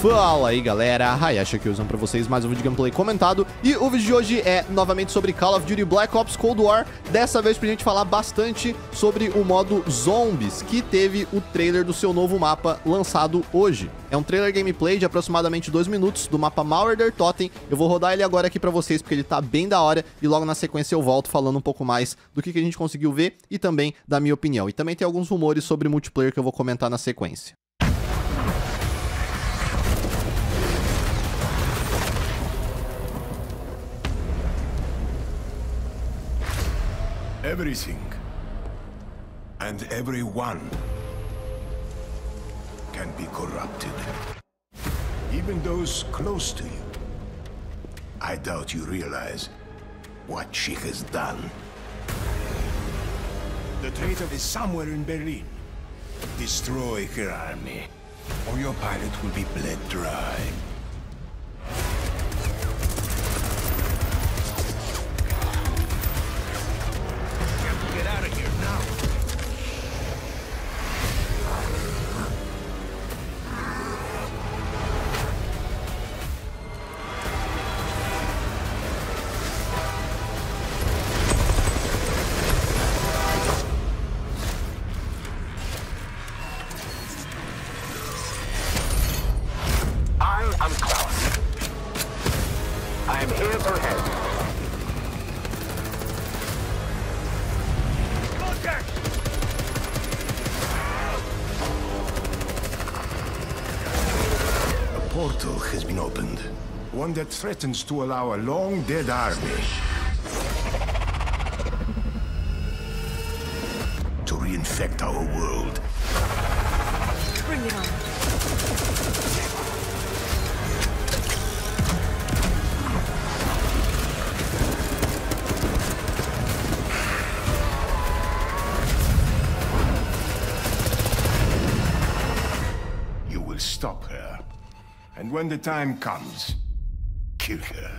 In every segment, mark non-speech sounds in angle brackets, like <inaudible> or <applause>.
Fala aí galera, Hayashi aqui usando pra vocês mais um vídeo de gameplay comentado E o vídeo de hoje é novamente sobre Call of Duty Black Ops Cold War Dessa vez pra gente falar bastante sobre o modo Zombies Que teve o trailer do seu novo mapa lançado hoje É um trailer gameplay de aproximadamente 2 minutos do mapa Mauerder Totem Eu vou rodar ele agora aqui pra vocês porque ele tá bem da hora E logo na sequência eu volto falando um pouco mais do que, que a gente conseguiu ver E também da minha opinião E também tem alguns rumores sobre multiplayer que eu vou comentar na sequência Everything and everyone can be corrupted. Even those close to you. I doubt you realize what she has done. The traitor is somewhere in Berlin. Destroy her army, or your pilot will be bled dry. portal has been opened. One that threatens to allow a long-dead army to reinfect our world. Bring it on. when the time comes, kill her.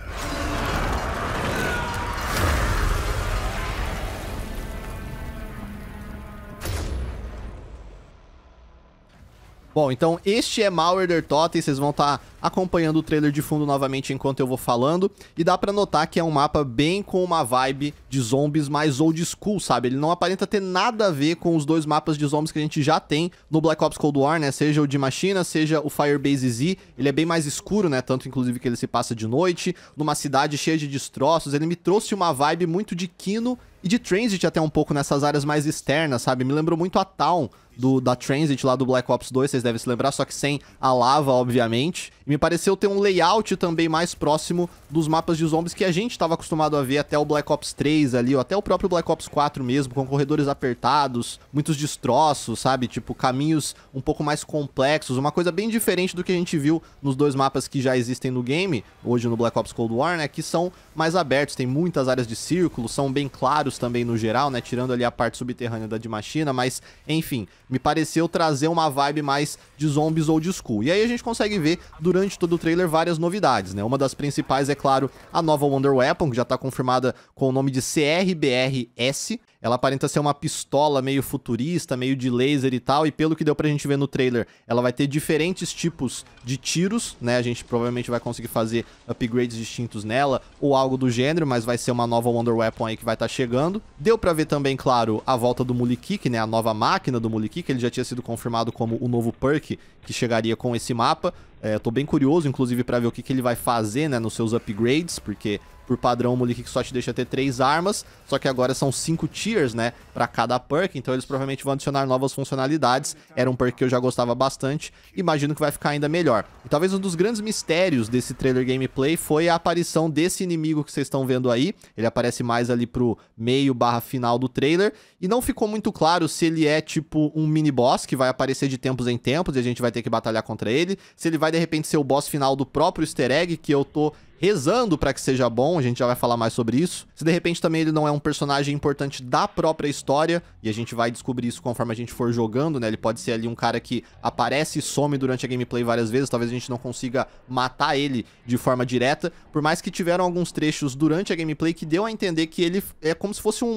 Bom, então este é Malware Totem, vocês vão estar tá acompanhando o trailer de fundo novamente enquanto eu vou falando. E dá para notar que é um mapa bem com uma vibe de zombies mais old school, sabe? Ele não aparenta ter nada a ver com os dois mapas de zombies que a gente já tem no Black Ops Cold War, né? Seja o de Machina, seja o Firebase Z. Ele é bem mais escuro, né? Tanto inclusive que ele se passa de noite, numa cidade cheia de destroços. Ele me trouxe uma vibe muito de Kino e de Transit até um pouco nessas áreas mais externas, sabe? Me lembrou muito a Town do, da Transit lá do Black Ops 2, vocês devem se lembrar, só que sem a lava, obviamente. Me pareceu ter um layout também mais próximo dos mapas de zombies que a gente estava acostumado a ver até o Black Ops 3 ali, ou até o próprio Black Ops 4 mesmo, com corredores apertados, muitos destroços, sabe? Tipo, caminhos um pouco mais complexos, uma coisa bem diferente do que a gente viu nos dois mapas que já existem no game, hoje no Black Ops Cold War, né? Que são mais abertos, tem muitas áreas de círculo, são bem claros também no geral, né? Tirando ali a parte subterrânea da machina, mas enfim, me pareceu trazer uma vibe mais de zombies ou de school. E aí a gente consegue ver durante durante todo o trailer várias novidades, né? Uma das principais é, claro, a nova Wonder Weapon, que já está confirmada com o nome de CRBRS, ela aparenta ser uma pistola meio futurista, meio de laser e tal, e pelo que deu pra gente ver no trailer, ela vai ter diferentes tipos de tiros, né? A gente provavelmente vai conseguir fazer upgrades distintos nela ou algo do gênero, mas vai ser uma nova Wonder Weapon aí que vai estar tá chegando. Deu pra ver também, claro, a volta do Mulikik, né? A nova máquina do Mulikik, ele já tinha sido confirmado como o novo perk que chegaria com esse mapa. É, tô bem curioso, inclusive, para ver o que, que ele vai fazer, né, nos seus upgrades, porque por padrão, o Molekick só te deixa ter três armas, só que agora são cinco tiers, né, para cada perk, então eles provavelmente vão adicionar novas funcionalidades. Era um perk que eu já gostava bastante, imagino que vai ficar ainda melhor. E talvez um dos grandes mistérios desse trailer gameplay foi a aparição desse inimigo que vocês estão vendo aí. Ele aparece mais ali pro meio barra final do trailer, e não ficou muito claro se ele é tipo um mini boss que vai aparecer de tempos em tempos e a gente vai ter que batalhar contra ele, se ele vai de repente ser o boss final do próprio easter egg que eu tô rezando para que seja bom, a gente já vai falar mais sobre isso. Se de repente também ele não é um personagem importante da própria história, e a gente vai descobrir isso conforme a gente for jogando, né? Ele pode ser ali um cara que aparece e some durante a gameplay várias vezes, talvez a gente não consiga matar ele de forma direta, por mais que tiveram alguns trechos durante a gameplay que deu a entender que ele é como se fosse um,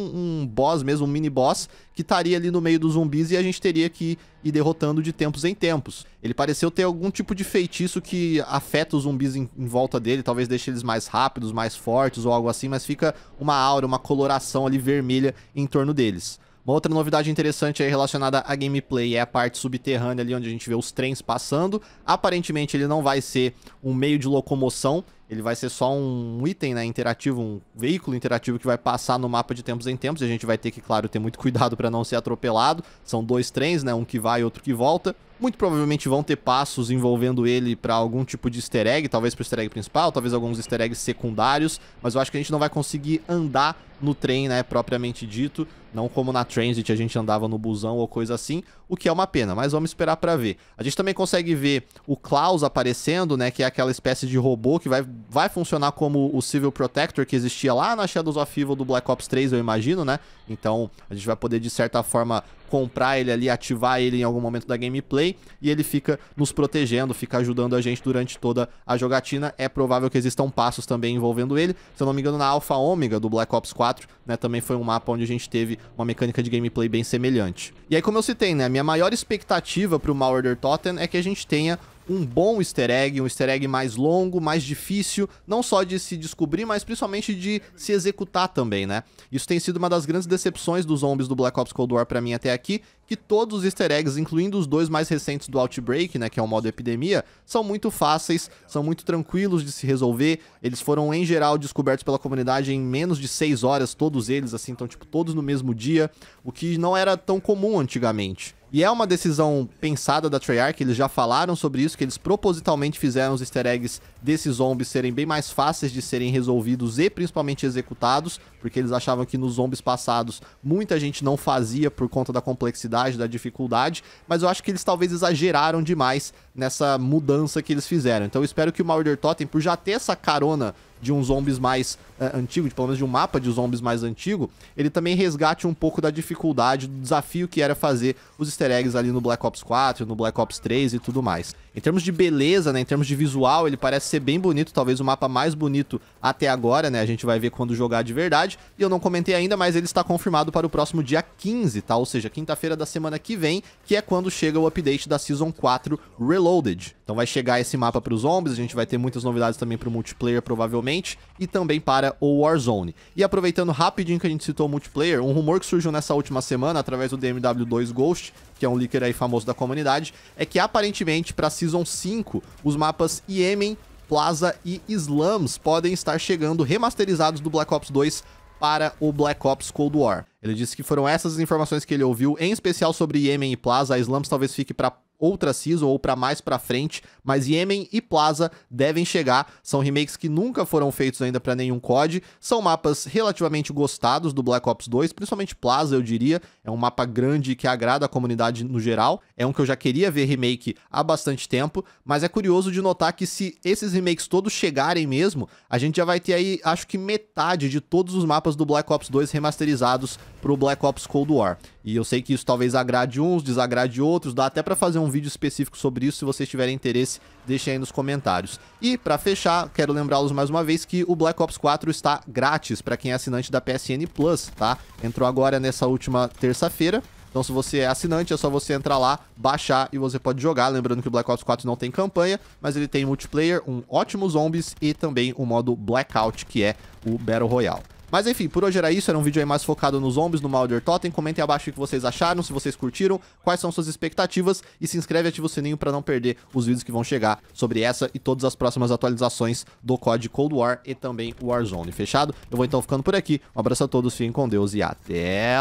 um boss mesmo, um mini boss, que estaria ali no meio dos zumbis e a gente teria que e derrotando de tempos em tempos. Ele pareceu ter algum tipo de feitiço que afeta os zumbis em, em volta dele, talvez deixe eles mais rápidos, mais fortes ou algo assim, mas fica uma aura, uma coloração ali vermelha em torno deles. Uma outra novidade interessante aí relacionada à gameplay é a parte subterrânea ali onde a gente vê os trens passando. Aparentemente ele não vai ser um meio de locomoção, ele vai ser só um item né, interativo, um veículo interativo que vai passar no mapa de tempos em tempos. E a gente vai ter que, claro, ter muito <laughs> cuidado para não ser atropelado. São dois trens, né, um que vai e outro que volta. Muito provavelmente vão ter passos envolvendo ele para algum tipo de easter egg, talvez para o easter egg principal, talvez alguns easter eggs secundários, mas eu acho que a gente não vai conseguir andar no trem, né, propriamente dito, não como na Transit a gente andava no busão ou coisa assim, o que é uma pena, mas vamos esperar para ver. A gente também consegue ver o Klaus aparecendo, né, que é aquela espécie de robô que vai vai funcionar como o Civil Protector que existia lá na Shadows of Evil do Black Ops 3, eu imagino, né? Então a gente vai poder, de certa forma, comprar ele ali, ativar ele em algum momento da gameplay e ele fica nos protegendo, fica ajudando a gente durante toda a jogatina. É provável que existam passos também envolvendo ele. Se eu não me engano, na Alpha Omega do Black Ops 4, né, também foi um mapa onde a gente teve uma mecânica de gameplay bem semelhante. E aí, como eu citei, né, a minha maior expectativa pro Mauerder Totten é que a gente tenha um bom easter egg, um easter egg mais longo, mais difícil, não só de se descobrir, mas principalmente de se executar também, né? Isso tem sido uma das grandes decepções dos zombies do Black Ops Cold War para mim até aqui, que todos os easter eggs, incluindo os dois mais recentes do Outbreak, né, que é o modo epidemia, são muito fáceis, são muito tranquilos de se resolver. Eles foram em geral descobertos pela comunidade em menos de 6 horas todos eles assim, então tipo todos no mesmo dia, o que não era tão comum antigamente. E é uma decisão pensada da Treyarch, eles já falaram sobre isso, que eles propositalmente fizeram os easter eggs desses zombies serem bem mais fáceis de serem resolvidos e principalmente executados, porque eles achavam que nos zombies passados muita gente não fazia por conta da complexidade, da dificuldade, mas eu acho que eles talvez exageraram demais nessa mudança que eles fizeram. Então eu espero que o Murder Totem, por já ter essa carona de um zombies mais uh, antigo, de, pelo menos de um mapa de zombies mais antigo, ele também resgate um pouco da dificuldade, do desafio que era fazer os easter eggs ali no Black Ops 4, no Black Ops 3 e tudo mais. Em termos de beleza, né, em termos de visual, ele parece ser bem bonito, talvez o mapa mais bonito até agora, né, a gente vai ver quando jogar de verdade, e eu não comentei ainda, mas ele está confirmado para o próximo dia 15, tá, ou seja, quinta-feira da semana que vem, que é quando chega o update da Season 4 Reloaded. Então vai chegar esse mapa para os zombies, a gente vai ter muitas novidades também para o multiplayer, provavelmente, e também para o Warzone. E aproveitando rapidinho que a gente citou o multiplayer, um rumor que surgiu nessa última semana através do DMW2 Ghost, que é um leaker aí famoso da comunidade, é que aparentemente para Season 5 os mapas Yemen, Plaza e Slums podem estar chegando remasterizados do Black Ops 2 para o Black Ops Cold War. Ele disse que foram essas as informações que ele ouviu, em especial sobre Yemen e Plaza. A Slums talvez fique para outra season ou para mais para frente, mas Yemen e Plaza devem chegar. São remakes que nunca foram feitos ainda para nenhum COD. São mapas relativamente gostados do Black Ops 2, principalmente Plaza, eu diria. É um mapa grande que agrada a comunidade no geral. É um que eu já queria ver remake há bastante tempo, mas é curioso de notar que se esses remakes todos chegarem mesmo, a gente já vai ter aí, acho que metade de todos os mapas do Black Ops 2 remasterizados pro Black Ops Cold War. E eu sei que isso talvez agrade uns, desagrade outros, dá até para fazer um vídeo específico sobre isso, se vocês tiverem interesse, deixem aí nos comentários. E para fechar, quero lembrá-los mais uma vez que o Black Ops 4 está grátis para quem é assinante da PSN Plus, tá? Entrou agora nessa última terça-feira, então, se você é assinante, é só você entrar lá, baixar e você pode jogar. Lembrando que o Black Ops 4 não tem campanha, mas ele tem multiplayer, um ótimo zombies e também o modo Blackout, que é o Battle Royale. Mas enfim, por hoje era isso. Era um vídeo aí mais focado nos zombies, no Malder Totem. Comentem abaixo o que vocês acharam, se vocês curtiram, quais são suas expectativas. E se inscreve e ativa o sininho para não perder os vídeos que vão chegar sobre essa e todas as próximas atualizações do COD Cold War e também Warzone. Fechado? Eu vou então ficando por aqui. Um abraço a todos, fiquem com Deus e até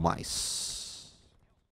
mais.